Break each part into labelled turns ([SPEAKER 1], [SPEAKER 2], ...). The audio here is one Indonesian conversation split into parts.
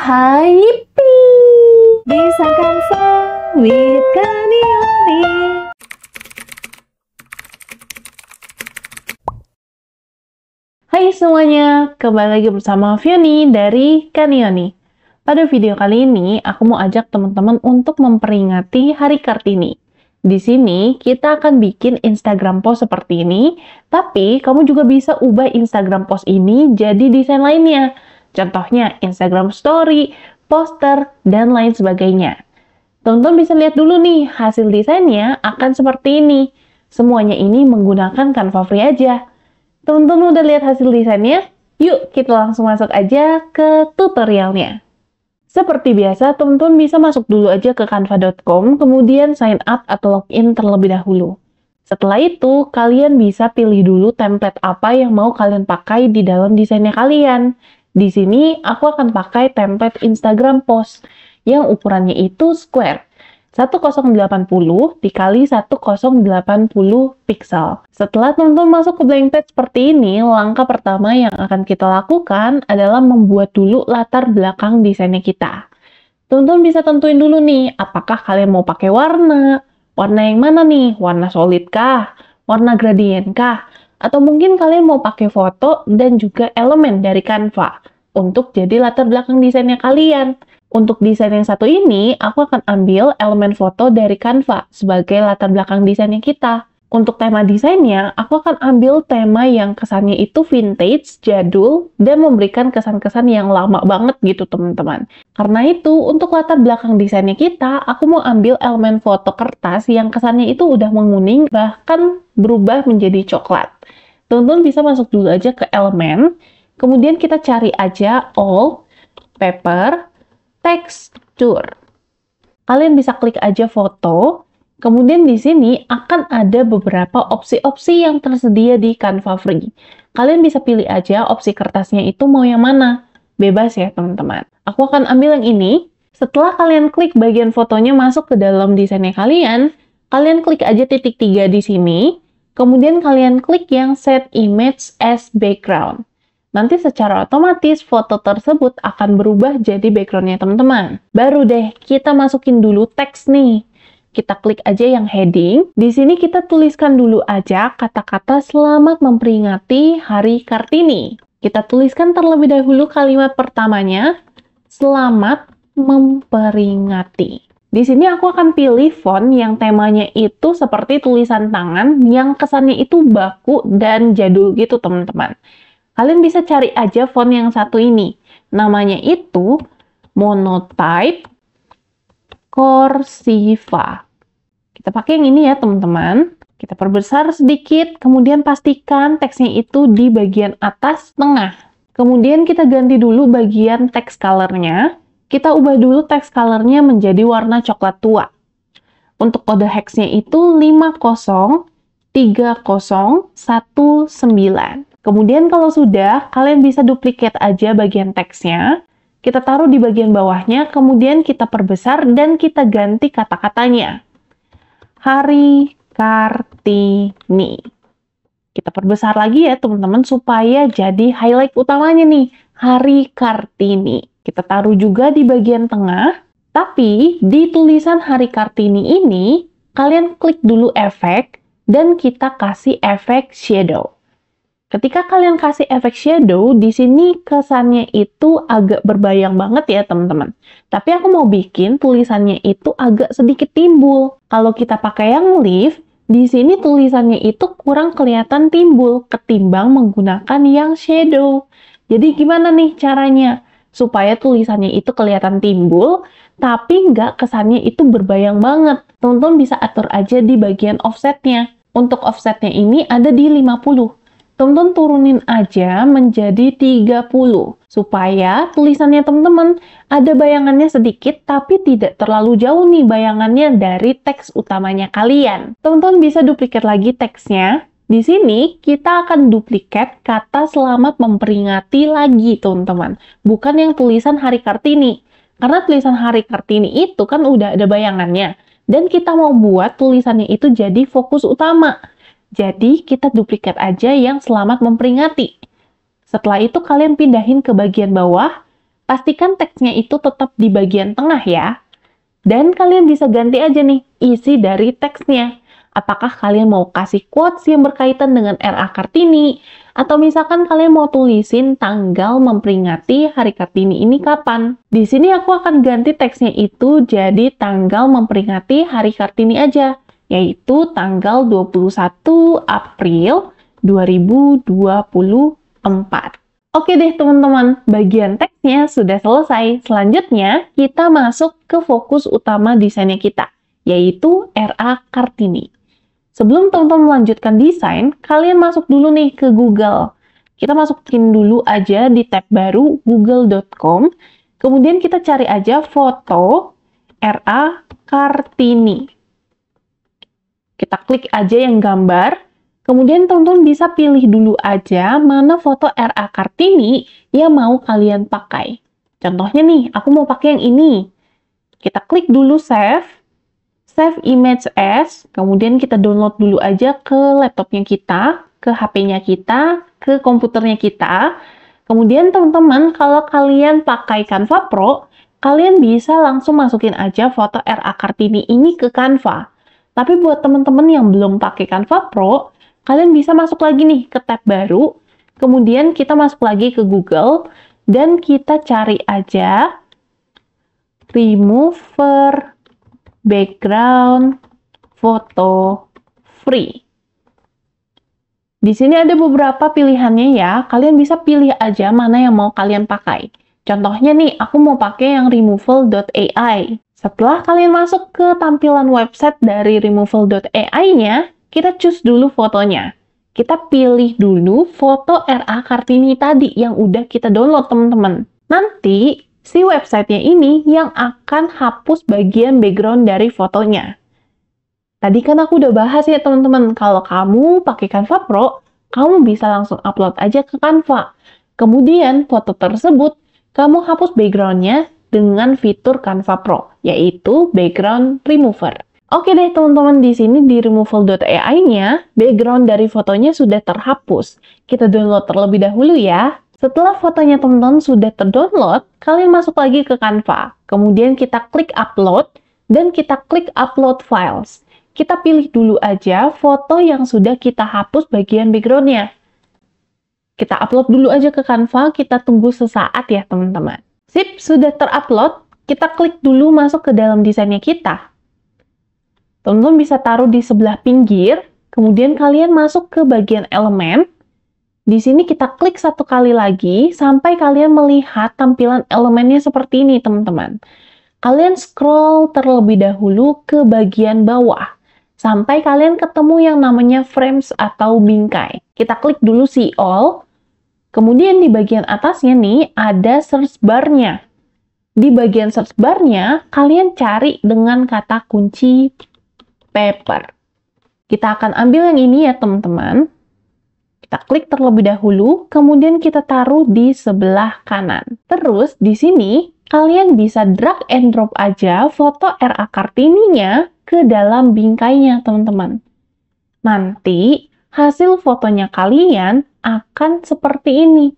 [SPEAKER 1] hai Bisa kan sawit kanioni Hai semuanya, kembali lagi bersama Vioni dari Kanioni. Pada video kali ini, aku mau ajak teman-teman untuk memperingati Hari Kartini. Di sini kita akan bikin Instagram post seperti ini, tapi kamu juga bisa ubah Instagram post ini jadi desain lainnya. Contohnya Instagram Story, poster, dan lain sebagainya. Tonton bisa lihat dulu nih, hasil desainnya akan seperti ini. Semuanya ini menggunakan Canva Free aja. Tonton udah lihat hasil desainnya? Yuk, kita langsung masuk aja ke tutorialnya. Seperti biasa, teman-teman bisa masuk dulu aja ke canva.com, kemudian sign up atau login terlebih dahulu. Setelah itu, kalian bisa pilih dulu template apa yang mau kalian pakai di dalam desainnya kalian. Di sini aku akan pakai template Instagram post yang ukurannya itu square. 1080 dikali 1080 pixel. Setelah teman-teman masuk ke blank page seperti ini, langkah pertama yang akan kita lakukan adalah membuat dulu latar belakang desainnya kita. Teman-teman bisa tentuin dulu nih, apakah kalian mau pakai warna? Warna yang mana nih? Warna solid kah? Warna gradient kah? Atau mungkin kalian mau pakai foto dan juga elemen dari Canva untuk jadi latar belakang desainnya kalian. Untuk desain yang satu ini, aku akan ambil elemen foto dari Canva sebagai latar belakang desainnya kita. Untuk tema desainnya, aku akan ambil tema yang kesannya itu vintage, jadul, dan memberikan kesan-kesan yang lama banget gitu teman-teman. Karena itu, untuk latar belakang desainnya kita, aku mau ambil elemen foto kertas yang kesannya itu udah menguning, bahkan berubah menjadi coklat. Teman-teman bisa masuk dulu aja ke elemen, kemudian kita cari aja all, paper, texture. Kalian bisa klik aja foto, kemudian di sini akan ada beberapa opsi-opsi yang tersedia di Canva Free. Kalian bisa pilih aja opsi kertasnya itu mau yang mana. Bebas ya teman-teman. Aku akan ambil yang ini. Setelah kalian klik bagian fotonya masuk ke dalam desainnya kalian, kalian klik aja titik tiga di sini, Kemudian kalian klik yang set image as background. Nanti secara otomatis foto tersebut akan berubah jadi backgroundnya teman-teman. Baru deh kita masukin dulu teks nih. Kita klik aja yang heading. Di sini kita tuliskan dulu aja kata-kata selamat memperingati Hari Kartini. Kita tuliskan terlebih dahulu kalimat pertamanya, selamat memperingati. Di sini aku akan pilih font yang temanya itu seperti tulisan tangan yang kesannya itu baku dan jadul gitu teman-teman. Kalian bisa cari aja font yang satu ini. Namanya itu Monotype Corsiva. Kita pakai yang ini ya teman-teman. Kita perbesar sedikit, kemudian pastikan teksnya itu di bagian atas tengah. Kemudian kita ganti dulu bagian teks colornya kita ubah dulu teks colornya menjadi warna coklat tua. Untuk kode hexnya itu 503019. Kemudian kalau sudah, kalian bisa duplikat aja bagian teksnya. Kita taruh di bagian bawahnya, kemudian kita perbesar dan kita ganti kata-katanya. Hari Kartini. Kita perbesar lagi ya teman-teman supaya jadi highlight utamanya nih, Hari Kartini. Kita taruh juga di bagian tengah, tapi di tulisan Hari Kartini ini, kalian klik dulu efek dan kita kasih efek shadow. Ketika kalian kasih efek shadow, di sini kesannya itu agak berbayang banget ya teman-teman. Tapi aku mau bikin tulisannya itu agak sedikit timbul. Kalau kita pakai yang leaf, di sini tulisannya itu kurang kelihatan timbul ketimbang menggunakan yang shadow. Jadi gimana nih caranya? supaya tulisannya itu kelihatan timbul, tapi nggak kesannya itu berbayang banget. Teman-teman bisa atur aja di bagian offsetnya. Untuk offsetnya ini ada di 50. Teman-teman turunin aja menjadi 30 supaya tulisannya teman-teman ada bayangannya sedikit tapi tidak terlalu jauh nih bayangannya dari teks utamanya kalian. Teman-teman bisa duplikat lagi teksnya di sini kita akan duplikat kata selamat memperingati lagi teman-teman. Bukan yang tulisan Hari Kartini. Karena tulisan Hari Kartini itu kan udah ada bayangannya. Dan kita mau buat tulisannya itu jadi fokus utama. Jadi kita duplikat aja yang selamat memperingati. Setelah itu kalian pindahin ke bagian bawah. Pastikan teksnya itu tetap di bagian tengah ya. Dan kalian bisa ganti aja nih isi dari teksnya Apakah kalian mau kasih quotes yang berkaitan dengan RA Kartini? Atau misalkan kalian mau tulisin tanggal memperingati Hari Kartini ini kapan? Di sini aku akan ganti teksnya itu jadi tanggal memperingati Hari Kartini aja, yaitu tanggal 21 April 2024. Oke deh teman-teman, bagian teksnya sudah selesai. Selanjutnya, kita masuk ke fokus utama desainnya kita, yaitu RA Kartini. Sebelum teman-teman melanjutkan desain, kalian masuk dulu nih ke Google. Kita masukin dulu aja di tab baru google.com. Kemudian kita cari aja foto RA Kartini. Kita klik aja yang gambar. Kemudian teman-teman bisa pilih dulu aja mana foto RA Kartini yang mau kalian pakai. Contohnya nih, aku mau pakai yang ini. Kita klik dulu save save image as, kemudian kita download dulu aja ke laptopnya kita, ke HP-nya kita, ke komputernya kita. Kemudian teman-teman, kalau kalian pakai Canva Pro, kalian bisa langsung masukin aja foto RA Kartini ini ke Canva. Tapi buat teman-teman yang belum pakai Canva Pro, kalian bisa masuk lagi nih ke tab baru, kemudian kita masuk lagi ke Google, dan kita cari aja remover background foto free. Di sini ada beberapa pilihannya ya. Kalian bisa pilih aja mana yang mau kalian pakai. Contohnya nih, aku mau pakai yang removal.ai. Setelah kalian masuk ke tampilan website dari removal.ai-nya, kita cus dulu fotonya. Kita pilih dulu foto RA Kartini tadi yang udah kita download, teman-teman. Nanti si websitenya ini yang akan hapus bagian background dari fotonya. Tadi kan aku udah bahas ya teman-teman, kalau kamu pakai Canva Pro, kamu bisa langsung upload aja ke Canva. Kemudian foto tersebut, kamu hapus backgroundnya dengan fitur Canva Pro, yaitu background remover. Oke deh teman-teman, di sini di removal.ai-nya, background dari fotonya sudah terhapus. Kita download terlebih dahulu ya. Setelah fotonya teman-teman sudah terdownload, kalian masuk lagi ke Canva. Kemudian kita klik upload dan kita klik upload files. Kita pilih dulu aja foto yang sudah kita hapus bagian backgroundnya. Kita upload dulu aja ke Canva, kita tunggu sesaat ya teman-teman. Sip, sudah terupload, kita klik dulu masuk ke dalam desainnya kita. Teman-teman bisa taruh di sebelah pinggir, kemudian kalian masuk ke bagian elemen, di sini kita klik satu kali lagi sampai kalian melihat tampilan elemennya seperti ini, teman-teman. Kalian scroll terlebih dahulu ke bagian bawah sampai kalian ketemu yang namanya frames atau bingkai. Kita klik dulu si all. Kemudian di bagian atasnya nih ada search bar-nya. Di bagian search bar-nya kalian cari dengan kata kunci paper. Kita akan ambil yang ini ya, teman-teman. Kita klik terlebih dahulu, kemudian kita taruh di sebelah kanan. Terus di sini kalian bisa drag and drop aja foto RA Kartininya ke dalam bingkainya, teman-teman. Nanti hasil fotonya kalian akan seperti ini.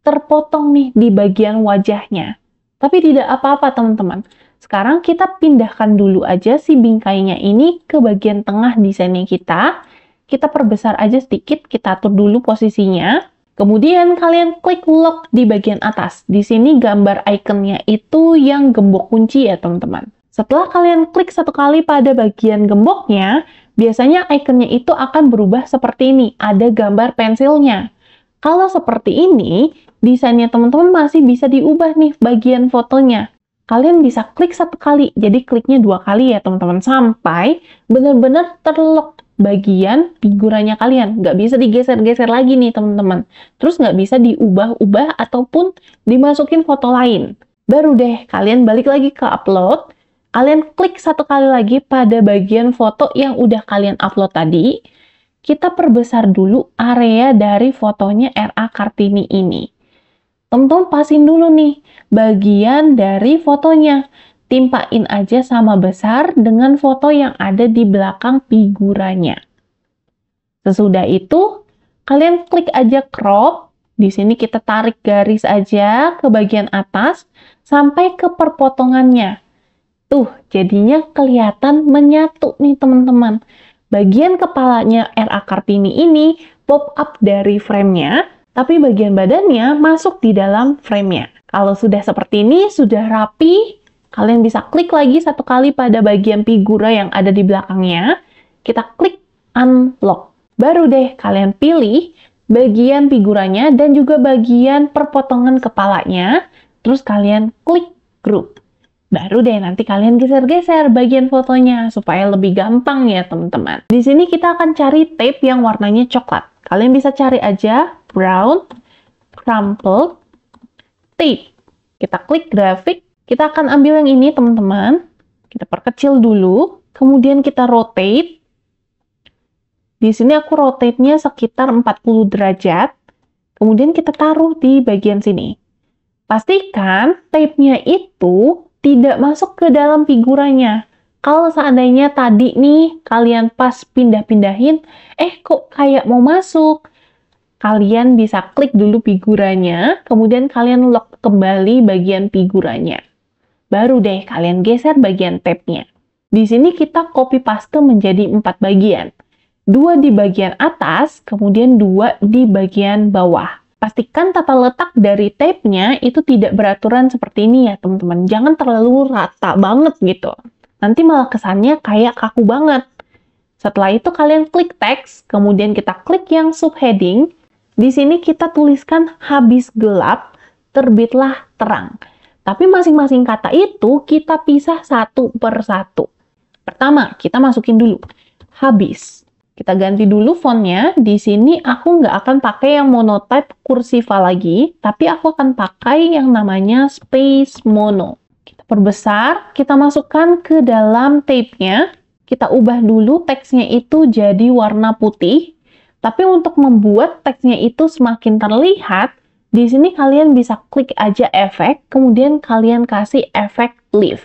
[SPEAKER 1] Terpotong nih di bagian wajahnya. Tapi tidak apa-apa, teman-teman. Sekarang kita pindahkan dulu aja si bingkainya ini ke bagian tengah desainnya kita kita perbesar aja sedikit, kita atur dulu posisinya. Kemudian kalian klik lock di bagian atas. Di sini gambar ikonnya itu yang gembok kunci ya teman-teman. Setelah kalian klik satu kali pada bagian gemboknya, biasanya ikonnya itu akan berubah seperti ini. Ada gambar pensilnya. Kalau seperti ini, desainnya teman-teman masih bisa diubah nih bagian fotonya kalian bisa klik satu kali, jadi kliknya dua kali ya teman-teman, sampai benar-benar terlock bagian figuranya kalian. Nggak bisa digeser-geser lagi nih teman-teman. Terus nggak bisa diubah-ubah ataupun dimasukin foto lain. Baru deh kalian balik lagi ke upload. Kalian klik satu kali lagi pada bagian foto yang udah kalian upload tadi. Kita perbesar dulu area dari fotonya RA Kartini ini. Teman-teman pasin dulu nih bagian dari fotonya timpain aja sama besar dengan foto yang ada di belakang figuranya. Sesudah itu, kalian klik aja crop. Di sini kita tarik garis aja ke bagian atas sampai ke perpotongannya. Tuh, jadinya kelihatan menyatu nih teman-teman. Bagian kepalanya R.A. Kartini ini pop up dari framenya, tapi bagian badannya masuk di dalam framenya. Kalau sudah seperti ini, sudah rapi, Kalian bisa klik lagi satu kali pada bagian figura yang ada di belakangnya. Kita klik unlock. Baru deh kalian pilih bagian figuranya dan juga bagian perpotongan kepalanya. Terus kalian klik group. Baru deh nanti kalian geser-geser bagian fotonya supaya lebih gampang ya teman-teman. Di sini kita akan cari tape yang warnanya coklat. Kalian bisa cari aja brown crumpled tape. Kita klik grafik kita akan ambil yang ini teman-teman. Kita perkecil dulu, kemudian kita rotate. Di sini aku rotate-nya sekitar 40 derajat. Kemudian kita taruh di bagian sini. Pastikan tape-nya itu tidak masuk ke dalam figuranya. Kalau seandainya tadi nih kalian pas pindah-pindahin, eh kok kayak mau masuk? Kalian bisa klik dulu figuranya, kemudian kalian lock kembali bagian figuranya. Baru deh kalian geser bagian tabnya. Di sini kita copy paste menjadi empat bagian. Dua di bagian atas, kemudian dua di bagian bawah. Pastikan tata letak dari tape-nya itu tidak beraturan seperti ini ya teman-teman. Jangan terlalu rata banget gitu. Nanti malah kesannya kayak kaku banget. Setelah itu kalian klik teks, kemudian kita klik yang subheading. Di sini kita tuliskan habis gelap, terbitlah terang. Tapi masing-masing kata itu kita pisah satu per satu. Pertama, kita masukin dulu. Habis. Kita ganti dulu fontnya. Di sini aku nggak akan pakai yang monotype kursiva lagi, tapi aku akan pakai yang namanya space mono. Kita perbesar, kita masukkan ke dalam tape-nya. Kita ubah dulu teksnya itu jadi warna putih. Tapi untuk membuat teksnya itu semakin terlihat, di sini kalian bisa klik aja efek, kemudian kalian kasih efek lift.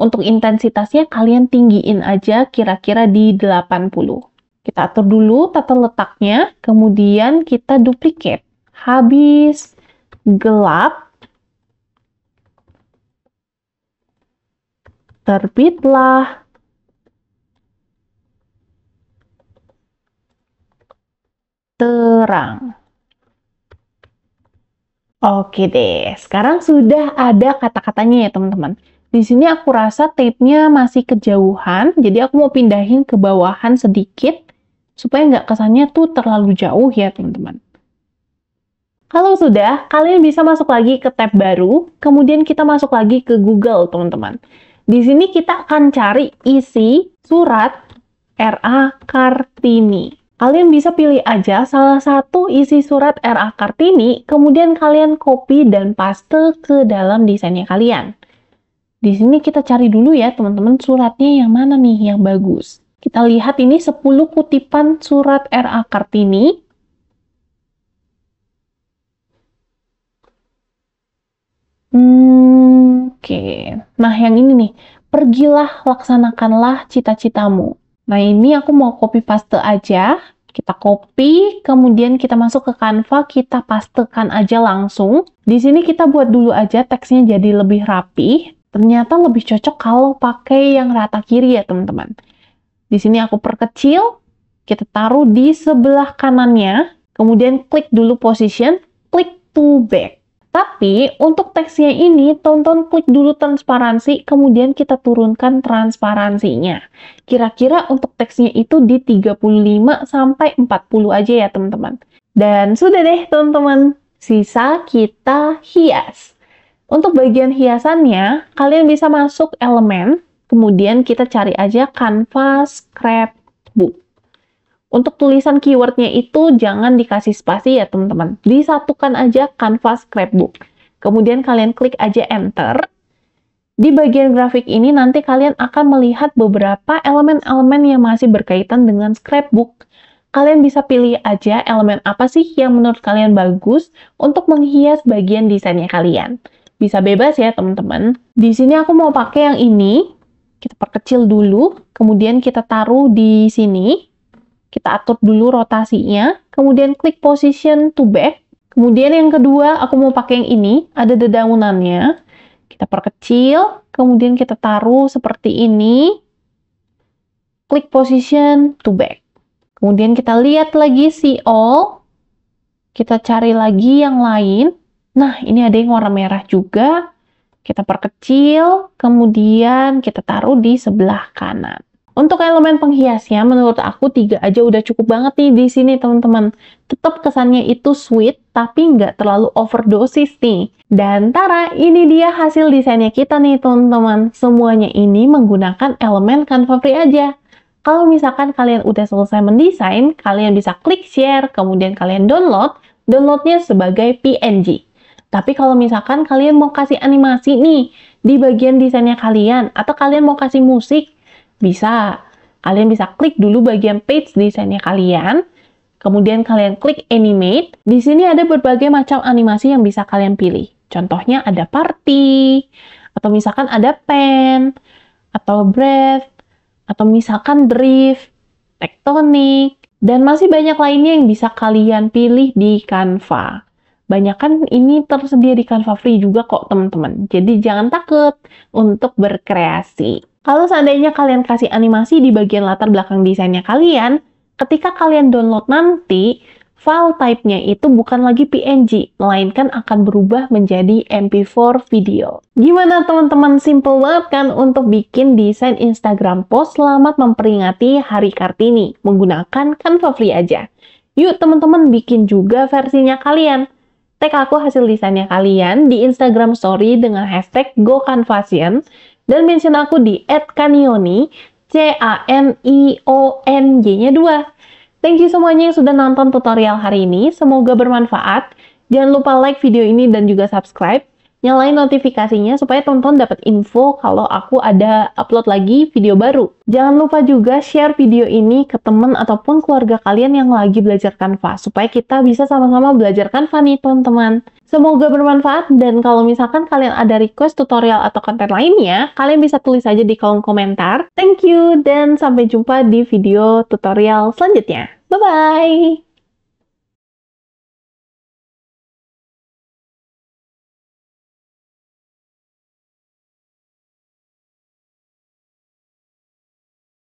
[SPEAKER 1] Untuk intensitasnya kalian tinggiin aja kira-kira di 80. Kita atur dulu tata letaknya, kemudian kita duplicate. Habis gelap, terbitlah terang. Oke deh, sekarang sudah ada kata-katanya ya teman-teman. Di sini aku rasa tape-nya masih kejauhan, jadi aku mau pindahin ke bawahan sedikit supaya nggak kesannya tuh terlalu jauh ya teman-teman. Kalau sudah, kalian bisa masuk lagi ke tab baru, kemudian kita masuk lagi ke Google teman-teman. Di sini kita akan cari isi surat R.A. Kartini. Kalian bisa pilih aja salah satu isi surat RA Kartini, kemudian kalian copy dan paste ke dalam desainnya kalian. Di sini kita cari dulu ya teman-teman suratnya yang mana nih yang bagus. Kita lihat ini 10 kutipan surat RA Kartini Hmm, Oke, okay. nah yang ini nih, pergilah laksanakanlah cita-citamu. Nah, ini aku mau copy paste aja. Kita copy, kemudian kita masuk ke Canva, kita pastekan aja langsung. Di sini kita buat dulu aja teksnya jadi lebih rapi. Ternyata lebih cocok kalau pakai yang rata kiri ya, teman-teman. Di sini aku perkecil, kita taruh di sebelah kanannya, kemudian klik dulu position, klik to back. Tapi untuk teksnya ini, tonton klik dulu transparansi, kemudian kita turunkan transparansinya. Kira-kira untuk teksnya itu di 35 sampai 40 aja ya teman-teman. Dan sudah deh teman-teman, sisa kita hias. Untuk bagian hiasannya, kalian bisa masuk elemen, kemudian kita cari aja canvas scrapbook. Untuk tulisan keywordnya itu jangan dikasih spasi ya teman-teman. Disatukan aja kanvas Scrapbook. Kemudian kalian klik aja Enter. Di bagian grafik ini nanti kalian akan melihat beberapa elemen-elemen yang masih berkaitan dengan scrapbook. Kalian bisa pilih aja elemen apa sih yang menurut kalian bagus untuk menghias bagian desainnya kalian. Bisa bebas ya teman-teman. Di sini aku mau pakai yang ini. Kita perkecil dulu, kemudian kita taruh di sini. Kita atur dulu rotasinya, kemudian klik position to back. Kemudian yang kedua, aku mau pakai yang ini, ada dedaunannya. Kita perkecil, kemudian kita taruh seperti ini. Klik position to back. Kemudian kita lihat lagi si all. Kita cari lagi yang lain. Nah, ini ada yang warna merah juga. Kita perkecil, kemudian kita taruh di sebelah kanan. Untuk elemen penghiasnya, menurut aku tiga aja udah cukup banget nih di sini teman-teman. Tetap kesannya itu sweet, tapi nggak terlalu overdosis nih. Dan Tara, ini dia hasil desainnya kita nih teman-teman. Semuanya ini menggunakan elemen Canva Free aja. Kalau misalkan kalian udah selesai mendesain, kalian bisa klik share, kemudian kalian download, downloadnya sebagai PNG. Tapi kalau misalkan kalian mau kasih animasi nih di bagian desainnya kalian, atau kalian mau kasih musik, bisa. Kalian bisa klik dulu bagian page desainnya kalian, kemudian kalian klik animate. Di sini ada berbagai macam animasi yang bisa kalian pilih. Contohnya ada party, atau misalkan ada pen, atau breath, atau misalkan drift, tektonik, dan masih banyak lainnya yang bisa kalian pilih di Canva. Banyak kan ini tersedia di Canva Free juga kok teman-teman. Jadi jangan takut untuk berkreasi. Kalau seandainya kalian kasih animasi di bagian latar belakang desainnya kalian, ketika kalian download nanti, file type-nya itu bukan lagi PNG, melainkan akan berubah menjadi MP4 video. Gimana teman-teman, simple banget kan untuk bikin desain Instagram post selamat memperingati Hari Kartini, menggunakan Canva Free aja. Yuk teman-teman bikin juga versinya kalian. Tag aku hasil desainnya kalian di Instagram story dengan hashtag GoCanvasian, dan mention aku di @kanioni C A N I O N j nya dua. Thank you semuanya yang sudah nonton tutorial hari ini. Semoga bermanfaat. Jangan lupa like video ini dan juga subscribe nyalain notifikasinya supaya tonton dapat info kalau aku ada upload lagi video baru. Jangan lupa juga share video ini ke teman ataupun keluarga kalian yang lagi belajar Canva supaya kita bisa sama-sama belajar Canva nih teman-teman. Semoga bermanfaat dan kalau misalkan kalian ada request tutorial atau konten lainnya, kalian bisa tulis aja di kolom komentar. Thank you dan sampai jumpa di video tutorial selanjutnya. Bye-bye!